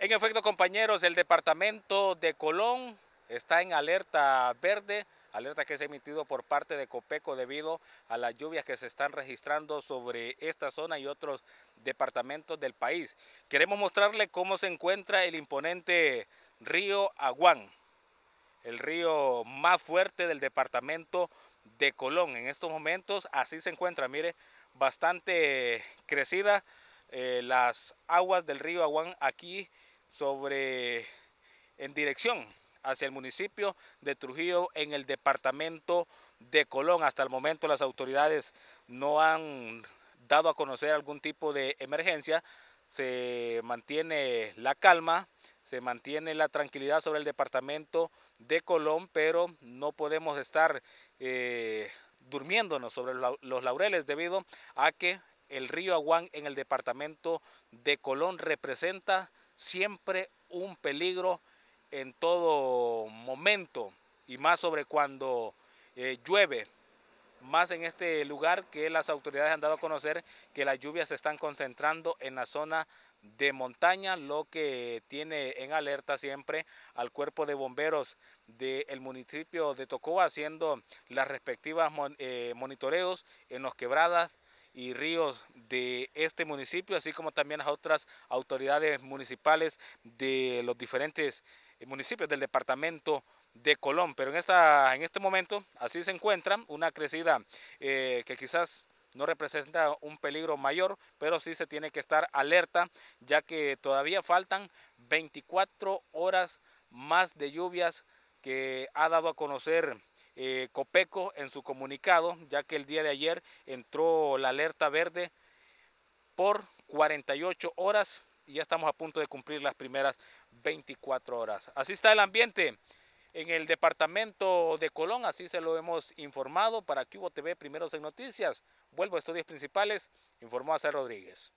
En efecto, compañeros, el departamento de Colón está en alerta verde, alerta que se ha emitido por parte de Copeco debido a las lluvias que se están registrando sobre esta zona y otros departamentos del país. Queremos mostrarle cómo se encuentra el imponente río Aguán, el río más fuerte del departamento de Colón. En estos momentos así se encuentra, mire, bastante crecida eh, las aguas del río Aguán aquí sobre en dirección hacia el municipio de Trujillo en el departamento de Colón. Hasta el momento las autoridades no han dado a conocer algún tipo de emergencia. Se mantiene la calma, se mantiene la tranquilidad sobre el departamento de Colón, pero no podemos estar eh, durmiéndonos sobre los laureles debido a que el río Aguán en el departamento de Colón representa siempre un peligro en todo momento y más sobre cuando eh, llueve, más en este lugar que las autoridades han dado a conocer que las lluvias se están concentrando en la zona de montaña, lo que tiene en alerta siempre al cuerpo de bomberos del municipio de Tocoa haciendo las respectivas eh, monitoreos en los quebradas y ríos de este municipio, así como también las otras autoridades municipales de los diferentes eh, municipios del departamento de Colón. Pero en, esta, en este momento así se encuentra una crecida eh, que quizás no representa un peligro mayor, pero sí se tiene que estar alerta, ya que todavía faltan 24 horas más de lluvias que ha dado a conocer eh, Copeco en su comunicado, ya que el día de ayer entró la alerta verde por 48 horas y ya estamos a punto de cumplir las primeras 24 horas. Así está el ambiente en el departamento de Colón, así se lo hemos informado para Cubo TV, primeros en noticias. Vuelvo a estudios principales, informó a Rodríguez.